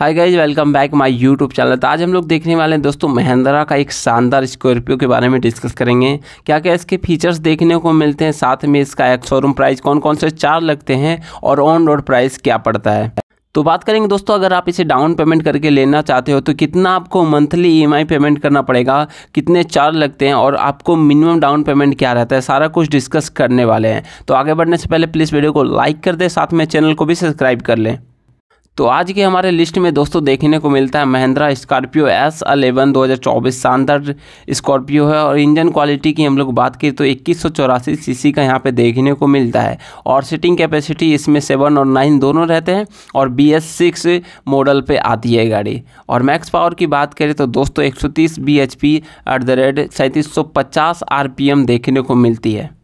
hi guys welcome back my YouTube channel तो आज हम लोग देखने वाले हैं दोस्तों महिंद्रा का एक शानदार स्कॉर्पियो के बारे में डिस्कस करेंगे क्या क्या इसके फीचर्स देखने को मिलते हैं साथ में इसका एक शोरूम प्राइस कौन कौन से चार लगते हैं और ऑन रोड प्राइस क्या पड़ता है तो बात करेंगे दोस्तों अगर आप इसे डाउन पेमेंट करके लेना चाहते हो तो कितना आपको मंथली ईएमआई पेमेंट करना पड़ेगा कितने चार्ज लगते हैं और आपको मिनिमम डाउन पेमेंट क्या रहता है सारा कुछ डिस्कस करने वाले हैं तो आगे बढ़ने से पहले प्लीज़ वीडियो को लाइक कर दें साथ में चैनल को भी सब्सक्राइब कर लें तो आज के हमारे लिस्ट में दोस्तों देखने को मिलता है महिंद्रा स्कॉर्पियो एस अलेवन दो शानदार स्कॉर्पियो है और इंजन क्वालिटी की हम लोग बात करें तो इक्कीस सीसी का यहाँ पे देखने को मिलता है और सीटिंग कैपेसिटी इसमें सेवन और नाइन दोनों रहते हैं और बी एस मॉडल पे आती है गाड़ी और मैक्स पावर की बात करें तो दोस्तों एक सौ तीस B H P at the rate सैंतीस सौ पचास आर पी एम देखने को मिलती है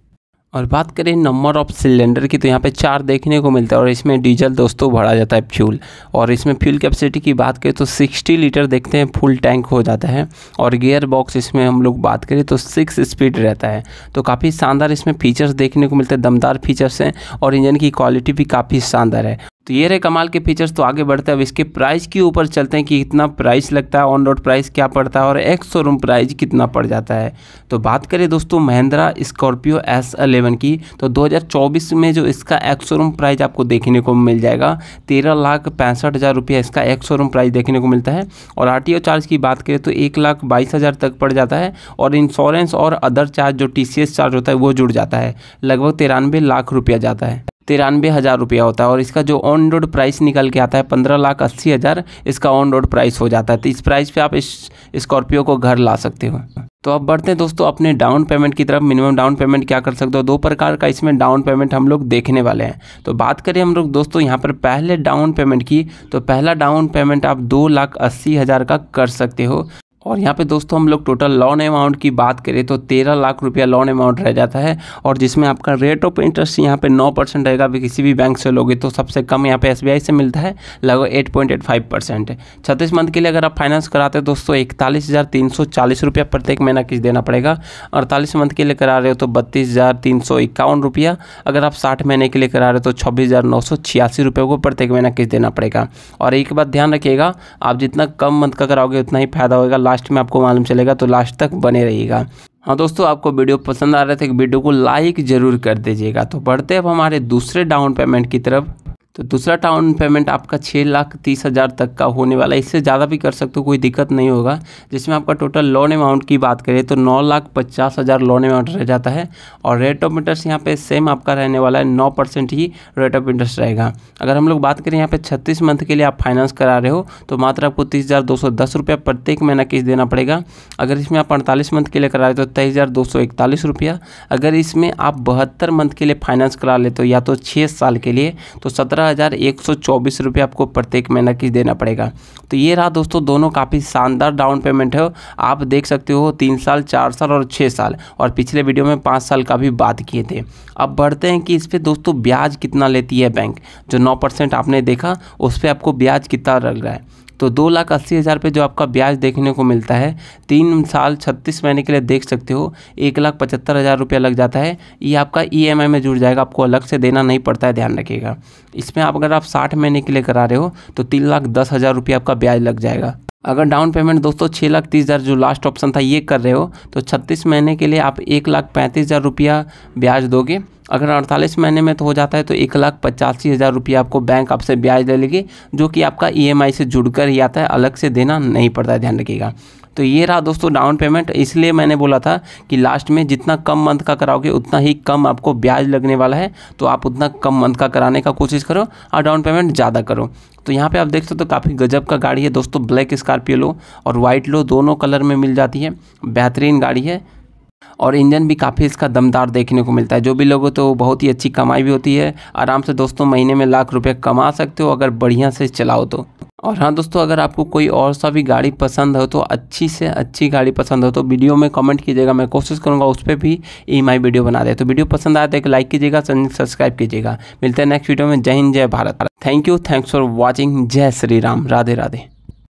और बात करें नंबर ऑफ सिलेंडर की तो यहाँ पे चार देखने को मिलता है और इसमें डीजल दोस्तों भरा जाता है फ्यूल और इसमें फ्यूल कैपेसिटी की बात करें तो 60 लीटर देखते हैं फुल टैंक हो जाता है और गियर बॉक्स इसमें हम लोग बात करें तो सिक्स स्पीड रहता है तो काफ़ी शानदार इसमें फीचर्स देखने को मिलते हैं दमदार फीचर्स हैं और इंजन की क्वालिटी भी काफ़ी शानदार है तो ये रहे कमाल के फीचर्स तो आगे बढ़ते हैं अब इसके प्राइस के ऊपर चलते हैं कि कितना प्राइस लगता है ऑन रोड प्राइस क्या पड़ता है और एक्स शोरूम प्राइस कितना पड़ जाता है तो बात करें दोस्तों महिंद्रा स्कॉर्पियो एस अलेवन की तो 2024 में जो इसका एक्स शोरूम प्राइस आपको देखने को मिल जाएगा तेरह लाख पैंसठ हज़ार रुपया इसका एक्स शोरूम प्राइस देखने को मिलता है और आर चार्ज की बात करें तो एक लाख बाईस हज़ार तक पड़ जाता है और इंश्योरेंस और अदर चार्ज जो टी चार्ज होता है वो जुड़ जाता है लगभग तिरानवे लाख रुपया जाता है तिरानवे हज़ार रुपया होता है और इसका जो ऑन रोड प्राइस निकल के आता है पंद्रह लाख अस्सी हज़ार इसका ऑन रोड प्राइस हो जाता है तो इस प्राइस पे आप इस स्कॉर्पियो को घर ला सकते हो तो अब बढ़ते हैं दोस्तों अपने डाउन पेमेंट की तरफ मिनिमम डाउन पेमेंट क्या कर सकते हो दो प्रकार का इसमें डाउन पेमेंट हम लोग देखने वाले हैं तो बात करें हम लोग दोस्तों यहाँ पर पहले डाउन पेमेंट की तो पहला डाउन पेमेंट आप दो लाख अस्सी हज़ार का कर सकते हो और यहाँ पे दोस्तों हम लोग टोटल लोन अमाउंट की बात करें तो तेरह लाख रुपया लोन अमाउंट रह जाता है और जिसमें आपका रेट ऑफ इंटरेस्ट यहाँ पे नौ परसेंट रहेगा अभी किसी भी बैंक से लोगे तो सबसे कम यहाँ पे एसबीआई से मिलता है लगभग eight point eight five percent छत्तीस मंथ के लिए अगर आप फाइनेंस कराते हो दोस्तों इकतालीस हज़ार तीन सौ चालीस रुपया प्रत्येक महीना किस्त देना पड़ेगा अड़तालीस मंथ के लिए करा रहे हो तो बत्तीस हज़ार तीन सौ इक्यावन रुपया अगर आप साठ महीने के लिए करा रहे हो तो छब्बीस हज़ार नौ सौ छियासी रुपये को प्रत्येक महीना किस्त देना पड़ेगा और एक बात ध्यान रखिएगा आप जितना कम मंथ का कराओगे उतना ही फायदा होगा लास्ट में आपको मालूम चलेगा तो लास्ट तक बने रहिएगा हाँ दोस्तों आपको वीडियो पसंद आ रहा था वीडियो को लाइक ज़रूर कर दीजिएगा तो बढ़ते अब हमारे दूसरे डाउन पेमेंट की तरफ तो दूसरा डाउन पेमेंट आपका छः लाख तीस हज़ार तक का होने वाला है इससे ज़्यादा भी कर सकते हो कोई दिक्कत नहीं होगा जिसमें आपका टोटल लोन अमाउंट की बात करें तो नौ लाख पचास हज़ार लोन अमाउंट रह जाता है और रेट ऑफ इंटरेस्ट यहाँ पे सेम आपका रहने वाला है नौ परसेंट ही रेट ऑफ इंटरेस्ट रहेगा अगर हम लोग बात करें यहाँ पर छत्तीस मंथ के लिए आप फाइनेंस करा रहे हो तो मात्र आपको तीस हज़ार दो सौ दस रुपया प्रत्येक महीना किस्त देना पड़ेगा अगर इसमें आप अड़तालीस मंथ के लिए करा रहे हो तो तेईस हज़ार दो सौ इकतालीस रुपया अगर इसमें आप बहत्तर मंथ के लिए फाइनेंस करा लेते हो या तो छः साल के लिए तो सत्रह सत्रह हज़ार एक आपको प्रत्येक महीना किस्त देना पड़ेगा तो ये रहा दोस्तों दोनों काफ़ी शानदार डाउन पेमेंट है आप देख सकते हो तीन साल चार साल और छः साल और पिछले वीडियो में पाँच साल का भी बात किए थे अब बढ़ते हैं कि इस पर दोस्तों ब्याज कितना लेती है बैंक जो नौ आपने देखा उस पर आपको ब्याज कितना लग रहा है तो दो लाख अस्सी हज़ार पर जो आपका ब्याज देखने को मिलता है तीन साल छत्तीस महीने के लिए देख सकते हो एक लाख पचहत्तर हज़ार रुपया लग जाता है ये आपका ई एम आई में जुड़ जाएगा आपको अलग से देना नहीं पड़ता है ध्यान रखिएगा इसमें आप अगर आप साठ महीने के लिए करा रहे हो तो तीन लाख दस हज़ार रुपया आपका ब्याज लग जाएगा अगर डाउन पेमेंट दोस्तों छः लाख तीस हज़ार जो लास्ट ऑप्शन था ये कर रहे हो तो छत्तीस महीने के लिए आप एक लाख पैंतीस हज़ार रुपया ब्याज दोगे अगर अड़तालीस महीने में तो हो जाता है तो एक लाख पचासी हज़ार रुपये आपको बैंक आपसे ब्याज ले लेगी जो कि आपका ई e से जुड़कर ही आता है अलग से देना नहीं पड़ता है ध्यान रखिएगा तो ये रहा दोस्तों डाउन पेमेंट इसलिए मैंने बोला था कि लास्ट में जितना कम मंथ का कराओगे उतना ही कम आपको ब्याज लगने वाला है तो आप उतना कम मंथ का कराने का कोशिश करो और डाउन पेमेंट ज़्यादा करो तो यहाँ पे आप देख सकते हो तो काफ़ी गजब का गाड़ी है दोस्तों ब्लैक स्कॉर्पियो लो और वाइट लो दोनों कलर में मिल जाती है बेहतरीन गाड़ी है और इंजन भी काफ़ी इसका दमदार देखने को मिलता है जो भी लोगों तो बहुत ही अच्छी कमाई भी होती है आराम से दोस्तों महीने में लाख रुपये कमा सकते हो अगर बढ़िया से चलाओ तो और हाँ दोस्तों अगर आपको कोई और सा भी गाड़ी पसंद हो तो अच्छी से अच्छी गाड़ी पसंद हो तो वीडियो में कमेंट कीजिएगा मैं कोशिश करूँगा उस पर भी ई वीडियो बना दे तो वीडियो पसंद आया तो एक लाइक कीजिएगा सब्सक्राइब कीजिएगा मिलते हैं नेक्स्ट वीडियो में जय हिंद जय Bharat thank you thanks for watching जय श्री राम राधे राधे